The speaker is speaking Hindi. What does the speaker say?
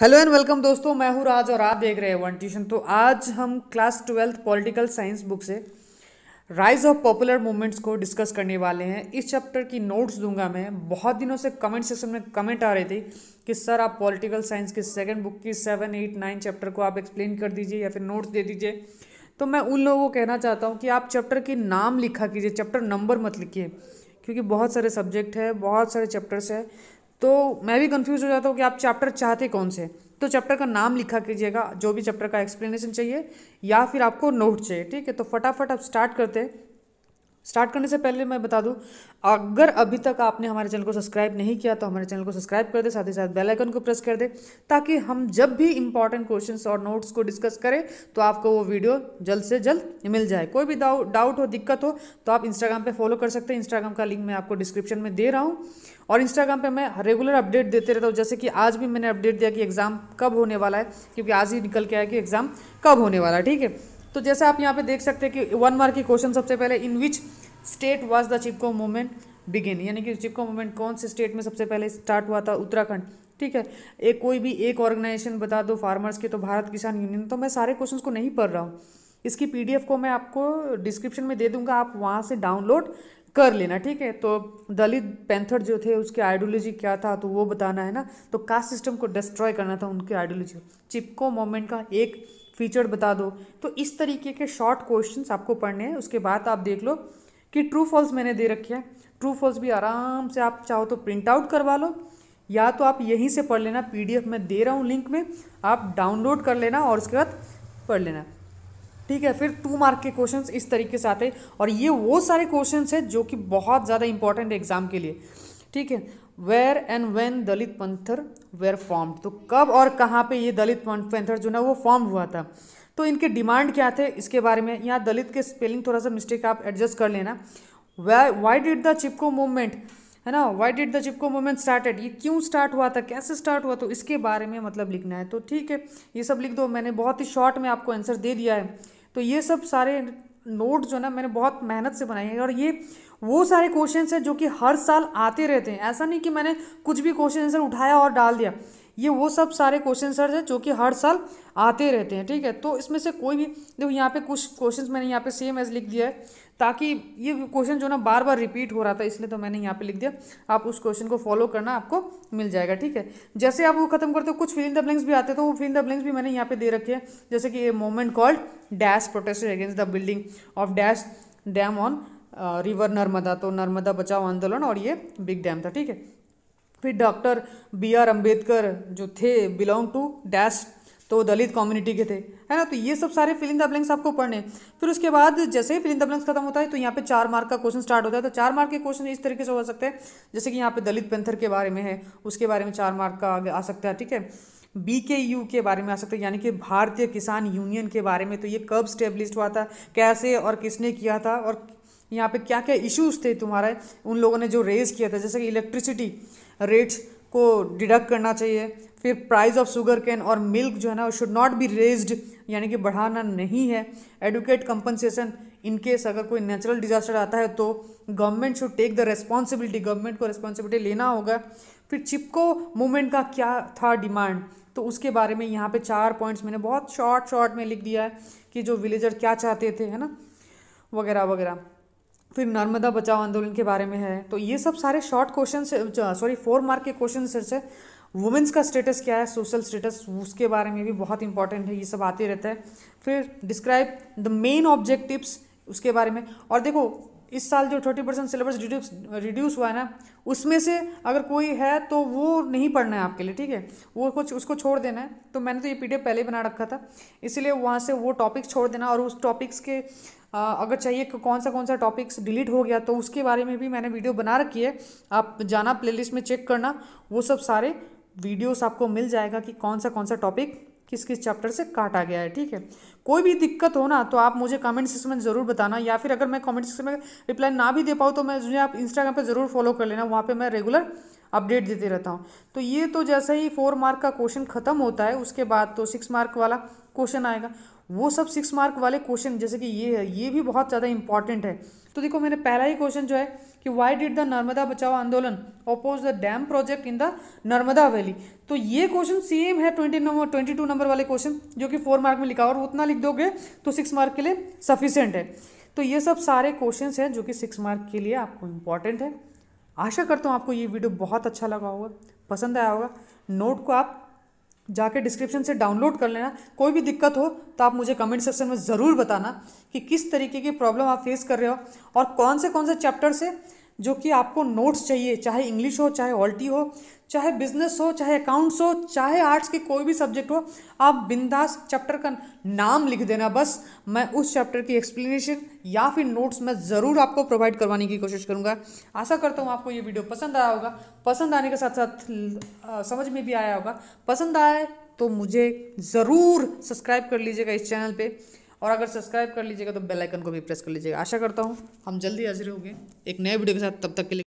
हेलो एंड वेलकम दोस्तों मैं हूँ राज और आप देख रहे हैं वन ट्यूशन तो आज हम class twelfth political science book से राइज ऑफ पॉपुलर मूवमेंट्स को डिस्कस करने वाले हैं इस चैप्टर की नोट्स दूंगा मैं बहुत दिनों से कमेंट सेक्शन में कमेंट आ रहे थे कि सर आप पॉलिटिकल साइंस के सेकंड बुक की सेवन एट नाइन चैप्टर को आप एक्सप्लेन कर दीजिए या फिर नोट्स दे दीजिए तो मैं उन लोगों को कहना चाहता हूँ कि आप चैप्टर के नाम लिखा कीजिए चैप्टर नंबर मत लिखिए क्योंकि बहुत सारे सब्जेक्ट है बहुत सारे चैप्टर्स हैं तो मैं भी कंफ्यूज हो जाता हूँ कि आप चैप्टर चाहते कौन से तो चैप्टर का नाम लिखा कीजिएगा जो भी चैप्टर का एक्सप्लेनेशन चाहिए या फिर आपको नोट चाहिए ठीक है तो फटाफट आप स्टार्ट करते हैं स्टार्ट करने से पहले मैं बता दूं अगर अभी तक आपने हमारे चैनल को सब्सक्राइब नहीं किया तो हमारे चैनल को सब्सक्राइब कर दे साथ ही साथ बेल आइकन को प्रेस कर दे ताकि हम जब भी इंपॉर्टेंट क्वेश्चंस और नोट्स को डिस्कस करें तो आपको वो वीडियो जल्द से जल्द मिल जाए कोई भी डाउट हो दिक्कत हो तो आप इंस्टाग्राम पर फॉलो कर सकते हैं इंस्टाग्राम का लिंक मैं आपको डिस्क्रिप्शन में दे रहा हूँ और इंस्टाग्राम पर मैं रेगुलर अपडेट देते रहता हूँ जैसे कि आज भी मैंने अपडेट दिया कि एग्ज़ाम कब होने वाला है क्योंकि आज ही निकल के आया कि एग्ज़ाम कब होने वाला है ठीक है तो जैसे आप यहाँ पे देख सकते हैं कि वन मार्क की क्वेश्चन सबसे पहले in which state was the Chipko movement begin यानी कि चिपको मूवमेंट कौन से स्टेट में सबसे पहले स्टार्ट हुआ था उत्तराखंड ठीक है एक कोई भी एक ऑर्गेनाइजेशन बता दो फार्मर्स के तो भारत किसान यूनियन तो मैं सारे क्वेश्चन को नहीं पढ़ रहा हूँ इसकी पी को मैं आपको डिस्क्रिप्शन में दे दूंगा आप वहाँ से डाउनलोड कर लेना ठीक है तो दलित पैंथर जो थे उसके आइडियोलॉजी क्या था तो वो बताना है ना तो कास्ट सिस्टम को डिस्ट्रॉय करना था उनके आइडियोलॉजी चिपको मोमेंट का एक फीचर बता दो तो इस तरीके के शॉर्ट क्वेश्चंस आपको पढ़ने हैं उसके बाद आप देख लो कि ट्रू फॉल्स मैंने दे रखे हैं ट्रू फॉल्स भी आराम से आप चाहो तो प्रिंट आउट करवा लो या तो आप यहीं से पढ़ लेना पीडीएफ में दे रहा हूँ लिंक में आप डाउनलोड कर लेना और उसके बाद पढ़ लेना ठीक है फिर टू मार्क के क्वेश्चंस इस तरीके से आते हैं और ये वो सारे क्वेश्चंस हैं जो कि बहुत ज़्यादा इंपॉर्टेंट है एग्ज़ाम के लिए ठीक है where and when Dalit panther were form तो कब और कहाँ पे ये दलित पंथर जो ना वो फॉर्म हुआ था तो इनके डिमांड क्या थे इसके बारे में यहाँ दलित के स्पेलिंग थोड़ा सा मिस्टेक आप एडजस्ट कर लेना why did the Chipko movement है ना why did the Chipko movement started ये क्यों स्टार्ट हुआ था कैसे स्टार्ट हुआ तो इसके बारे में मतलब लिखना है तो ठीक है ये सब लिख दो मैंने बहुत ही शॉर्ट में आपको आंसर दे दिया है तो ये सब सारे नोट जो है ना मैंने बहुत मेहनत से बनाई है और ये वो सारे क्वेश्चन हैं जो कि हर साल आते रहते हैं ऐसा नहीं कि मैंने कुछ भी क्वेश्चन आंसर उठाया और डाल दिया ये वो सब सारे क्वेश्चन सर हैं जो कि हर साल आते रहते हैं ठीक है तो इसमें से कोई भी देखो यहाँ पे कुछ क्वेश्चंस मैंने यहाँ पे सेम एज लिख दिया है ताकि ये क्वेश्चन जो ना बार बार रिपीट हो रहा था इसलिए तो मैंने यहाँ पे लिख दिया आप उस क्वेश्चन को फॉलो करना आपको मिल जाएगा ठीक है जैसे आप वो खत्म करते हो कुछ फील्ड द ब्लिंग्स भी आते तो वो फील्ड द ब्लिंग्स भी मैंने यहाँ पे दे रखे हैं जैसे कि ये movement called dash protest against the building of dash dam on river Narmada तो नर्मदा बचाओ आंदोलन और ये बिग डैम था ठीक है फिर डॉक्टर बी आर अम्बेडकर जो थे बिलोंग टू डैश तो दलित कम्युनिटी के थे है ना तो ये सब सारे फिलिंग द ब्लैंक्स आपको पढ़ने फिर उसके बाद जैसे ही फिलिंग द ब्लैंक्स खत्म होता है तो यहाँ पे चार मार्क का क्वेश्चन स्टार्ट होता है तो चार मार्क के क्वेश्चन इस तरीके से हो सकते हैं जैसे कि यहाँ पे दलित पेंथर के बारे में है उसके बारे में चार मार्क का आ सकता है ठीक है बी के यू के बारे में आ सकता है यानी कि भारतीय किसान यूनियन के बारे में तो ये कब स्टेब्लिश हुआ था कैसे और किसने किया था और यहाँ पे क्या क्या इश्यूज थे तुम्हारा उन लोगों ने जो रेज किया था जैसे कि इलेक्ट्रिसिटी रेट्स को डिडक्ट करना चाहिए फिर प्राइस ऑफ शुगर कैन और मिल्क जो है ना शुड नॉट बी रेज्ड यानी कि बढ़ाना नहीं है एडुकेट कंपनसेशन इनकेस अगर कोई नेचुरल डिजास्टर आता है तो government should take the responsibility government को रेस्पॉन्सिबिलिटी लेना होगा फिर चिपको मूवमेंट का क्या था डिमांड तो उसके बारे में यहाँ पे चार पॉइंट्स मैंने बहुत शॉर्ट शॉर्ट में लिख दिया है कि जो विलेजर क्या चाहते थे है ना वगैरह वगैरह फिर नर्मदा बचाओ आंदोलन के बारे में है तो ये सब सारे short question sorry four mark के क्वेश्चन से वुमेंस का स्टेटस क्या है सोशल स्टेटस उसके बारे में भी बहुत इंपॉर्टेंट है ये सब आते रहता है फिर डिस्क्राइब द मेन ऑब्जेक्टिव्स उसके बारे में और देखो इस साल जो thirty percent syllabus reduce reduce हुआ है ना उसमें से अगर कोई है तो वो नहीं पढ़ना है आपके लिए ठीक है वो कुछ उसको छोड़ देना है तो मैंने तो ये पीडीएफ पहले ही बना रखा था इसीलिए वहाँ से वो टॉपिक्स छोड़ देना और उस टॉपिक्स के अगर चाहिए कि कौन सा कौन सा टॉपिक्स डिलीट हो गया तो उसके बारे में भी मैंने वीडियो बना रखी है आप जाना प्लेलिस्ट में चेक करना वो सब सारे वीडियोस आपको मिल जाएगा कि कौन सा कौन सा टॉपिक किस किस चैप्टर से काटा गया है ठीक है कोई भी दिक्कत हो ना तो आप मुझे कमेंट सेक्शन में ज़रूर बताना या फिर अगर मैं कमेंट सेक्शन में रिप्लाई ना भी दे पाऊँ तो मैं मुझे आप इंस्टाग्राम पर ज़रूर फॉलो कर लेना वहाँ पर मैं रेगुलर अपडेट देते रहता हूँ तो ये तो जैसे ही फोर मार्क का क्वेश्चन खत्म होता है उसके बाद तो सिक्स मार्क वाला क्वेश्चन आएगा वो सब सिक्स मार्क वाले क्वेश्चन जैसे कि ये है ये भी बहुत ज़्यादा इंपॉर्टेंट है तो देखो मैंने पहला ही क्वेश्चन जो है कि Y did the Narmada Bachao Andolan oppose the dam project in the Narmada valley तो ये क्वेश्चन सेम है twenty number twenty two number वाले क्वेश्चन जो कि फोर मार्क में लिखा और उतना लिख दोगे तो सिक्स मार्क के लिए सफिशेंट है तो ये सब सारे क्वेश्चन हैं जो कि सिक्स मार्क के लिए आपको इंपॉर्टेंट है आशा करता हूँ आपको ये वीडियो बहुत अच्छा लगा होगा पसंद आया होगा नोट को आप जाके डिस्क्रिप्शन से डाउनलोड कर लेना कोई भी दिक्कत हो तो आप मुझे कमेंट सेक्शन में ज़रूर बताना कि किस तरीके की प्रॉब्लम आप फेस कर रहे हो और कौन से कौन से चैप्टर से जो कि आपको नोट्स चाहिए चाहे इंग्लिश हो चाहे ऑल्टी हो चाहे बिजनेस हो चाहे अकाउंट्स हो चाहे आर्ट्स के कोई भी सब्जेक्ट हो आप बिंदास चैप्टर का नाम लिख देना बस मैं उस चैप्टर की एक्सप्लेनेशन या फिर नोट्स मैं ज़रूर आपको प्रोवाइड करवाने की कोशिश करूँगा आशा करता हूँ आपको ये वीडियो पसंद आया होगा पसंद आने के साथ साथ समझ में भी आया होगा पसंद आए तो मुझे ज़रूर सब्सक्राइब कर लीजिएगा इस चैनल पर और अगर सब्सक्राइब कर लीजिएगा तो बेल आइकन को भी प्रेस कर लीजिएगा आशा करता हूँ हम जल्दी हाजिर होंगे एक नए वीडियो के साथ तब तक के लिए